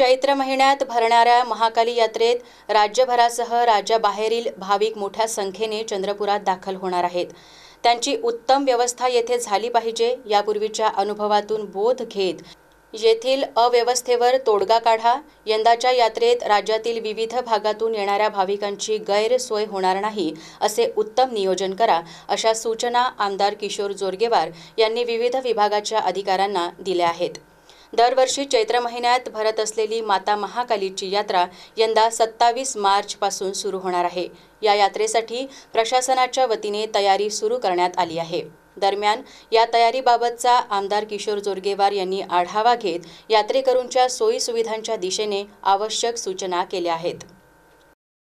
चैत्र महिन्यात भरणाऱ्या महाकाली यात्रेत राज्यभरासह राज्याबाहेरील भाविक मोठ्या संख्येने चंद्रपुरात दाखल होणार आहेत त्यांची उत्तम व्यवस्था येथे झाली पाहिजे यापूर्वीच्या अनुभवातून बोध घेत येथील अव्यवस्थेवर तोडगा काढा यंदाच्या यात्रेत राज्यातील विविध भागातून येणाऱ्या भाविकांची गैरसोय होणार नाही असे उत्तम नियोजन करा अशा सूचना आमदार किशोर जोरगेवार यांनी विविध विभागाच्या अधिकाऱ्यांना दिल्या आहेत दरवर्षी चैत्र महिन्यात भरत असलेली माता महाकालीची यात्रा यंदा सत्तावीस मार्चपासून सुरू होणार आहे या यात्रेसाठी प्रशासनाच्या वतीने तयारी सुरू करण्यात आली आहे दरम्यान या तयारीबाबतचा आमदार किशोर जोरगेवार यांनी आढावा घेत यात्रेकरूंच्या सोयीसुविधांच्या दिशेने आवश्यक सूचना केल्या आहेत